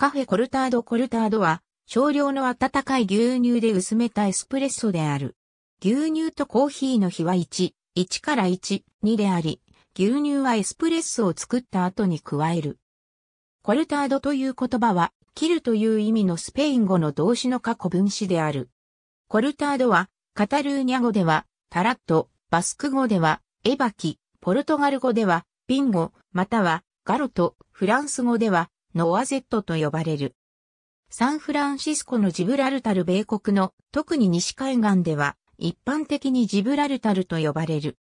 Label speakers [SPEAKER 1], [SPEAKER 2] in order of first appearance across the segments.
[SPEAKER 1] カフェコルタードコルタードは少量の温かい牛乳で薄めたエスプレッソである。牛乳とコーヒーの比は1、1から1、2であり、牛乳はエスプレッソを作った後に加える。コルタードという言葉は、切るという意味のスペイン語の動詞の過去分詞である。コルタードは、カタルーニャ語では、タラット、バスク語では、エバキ、ポルトガル語では、ビンゴ、または、ガロと、フランス語では、ノアゼットと呼ばれる。サンフランシスコのジブラルタル米国の特に西海岸では一般的にジブラルタルと呼ばれる。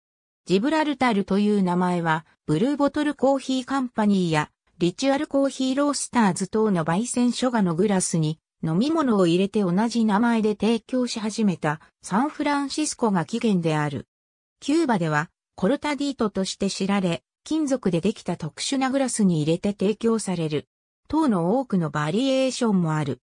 [SPEAKER 1] ジブラルタルという名前はブルーボトルコーヒーカンパニーやリチュアルコーヒーロースターズ等の焙煎所がのグラスに飲み物を入れて同じ名前で提供し始めたサンフランシスコが起源である。キューバではコルタディートとして知られ、金属でできた特殊なグラスに入れて提供される等の多くのバリエーションもある。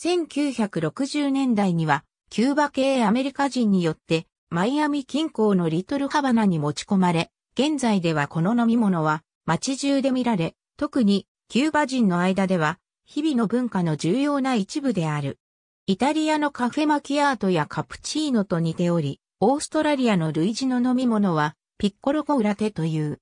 [SPEAKER 1] 1960年代には、キューバ系アメリカ人によって、マイアミ近郊のリトルハバナに持ち込まれ、現在ではこの飲み物は街中で見られ、特にキューバ人の間では、日々の文化の重要な一部である。イタリアのカフェマキアートやカプチーノと似ており、オーストラリアの類似の飲み物は、ピッコロコウラテという。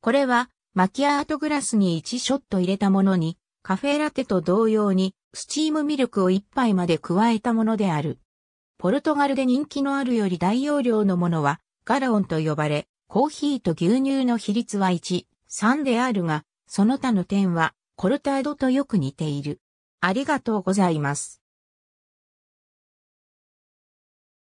[SPEAKER 1] これは、マキアートグラスに1ショット入れたものに、カフェラテと同様に、スチームミルクを1杯まで加えたものである。ポルトガルで人気のあるより大容量のものは、ガラオンと呼ばれ、コーヒーと牛乳の比率は1、3であるが、その他の点は、コルタードとよく似ている。ありがとうございます。